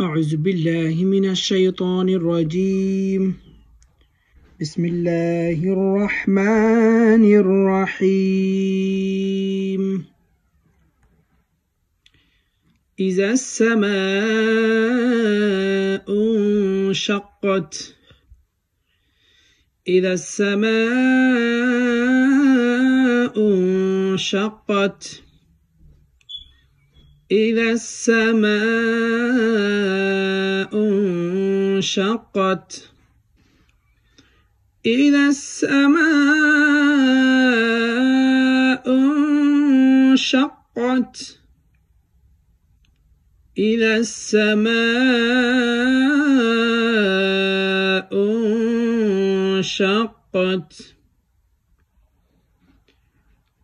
أعوذ بالله من الشيطان الرجيم بسم الله الرحمن الرحيم إذا السماء انشقت إذا السماء انشقت إذا السماء انشقت إذا السماء انشقت إذا السماء انشقت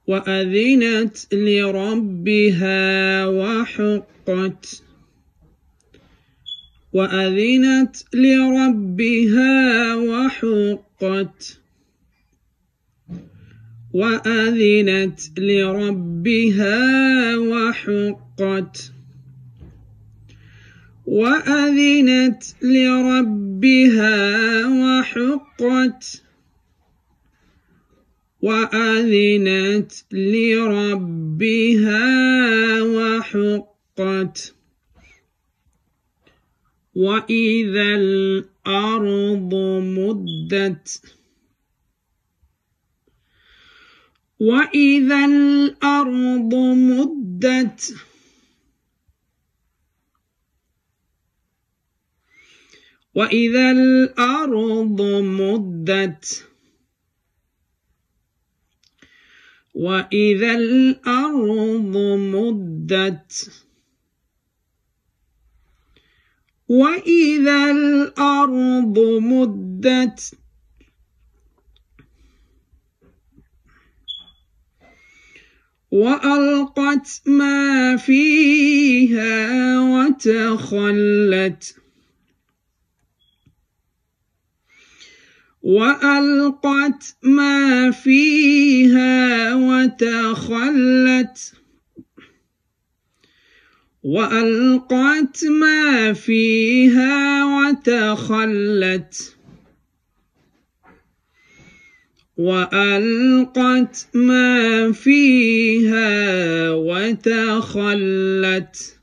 وأذنت لربها وحقت وأذنت لربها وحقت وأذنت لربها وحقت وأذنت لربها وحقت وأذنت لربها وحقت وأذنت لربها وحقت وإذا الأرض مدت وإذا الأرض مدت وإذا الأرض مدت وإذا الأرض مدت وإذا الأرض مدت وألقت ما فيها وتخلت وألقت ما فيها وتخلت وألقت ما فيها وتخلت وألقت ما فيها وتخلت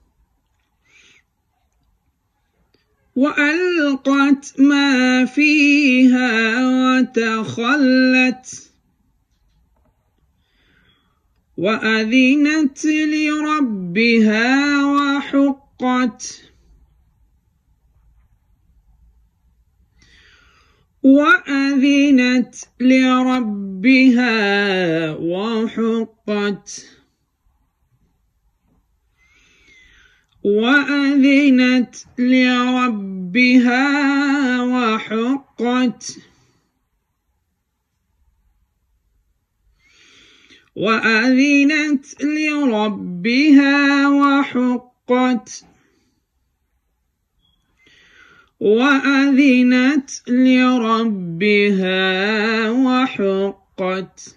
وألقت ما فيها وتخلت وأذنت لربها وحقت وأذنت لربها وحقت وأذنت لربها وحقت وأذنت لربها وحقت وأذنت لربها وحقت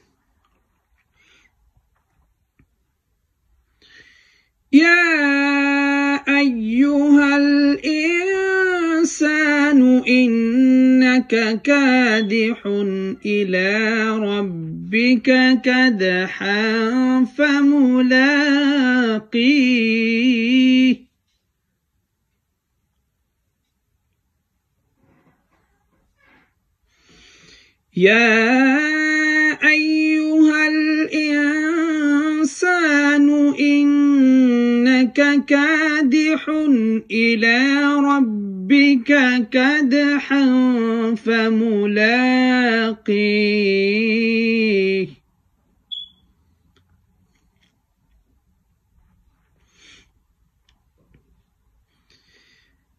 يا أيها الإنسان إنك كادح إلى ربك كدحا فملاقيه يا إنك كادح إلى ربك كدحا فملاقيه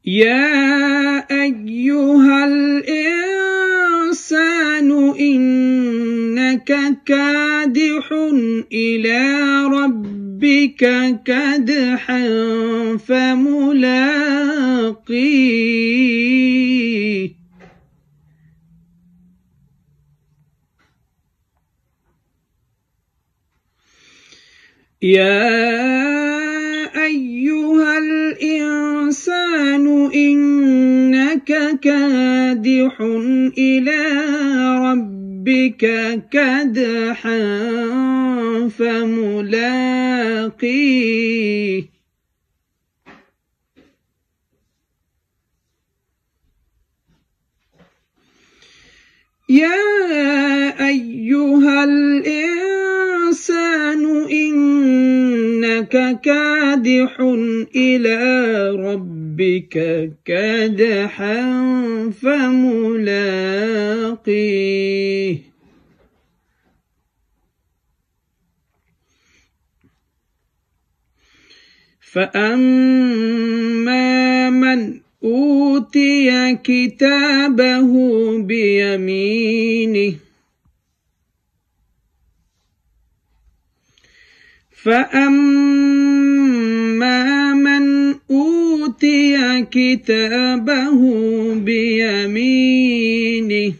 يا أيها الإنسان إن إنك كادح إلى ربك كدحا فملاقيه يا أيها الإنسان إنك كادح إلى ربك ربك كدحا فملاقيه يا أيها الإنسان إنك كادح إلى ربك كدحا فملاقيه فأما من أوتي كتابه بيمينه فأما من أوتي كتابه بيمينه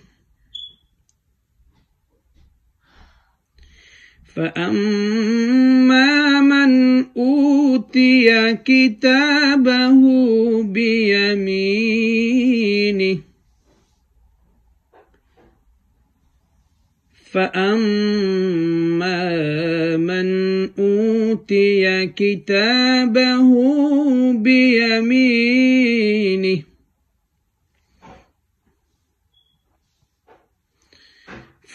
فأما من أوتي كتابه بيمينه فأما من أوتي كتابه بيمينه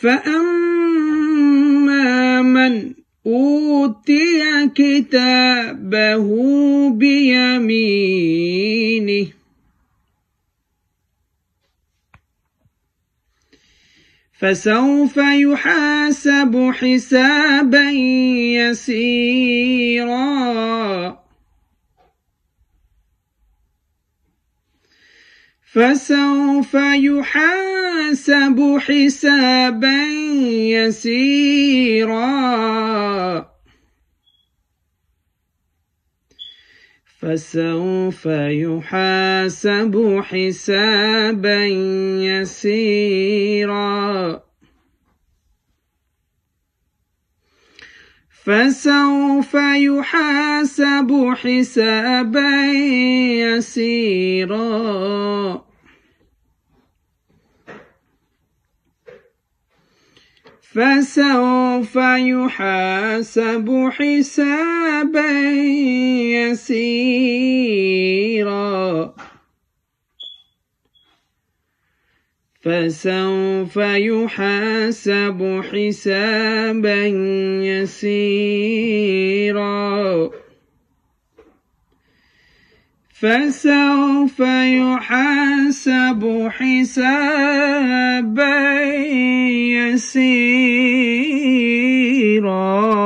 فأما من أوتي كتابه بيمينه فسوف يحاسب حسابا يسيرا فسوف يحاسب حسابا يسيرا فسوف يحاسب حسابا يسيرا فسوف يحاسب حسابا يسيرا فسوف يحاسب حسابا يسيرا فسوف يحاسب حسابا يسيرا فسوف يحاسب حسابا يسيرا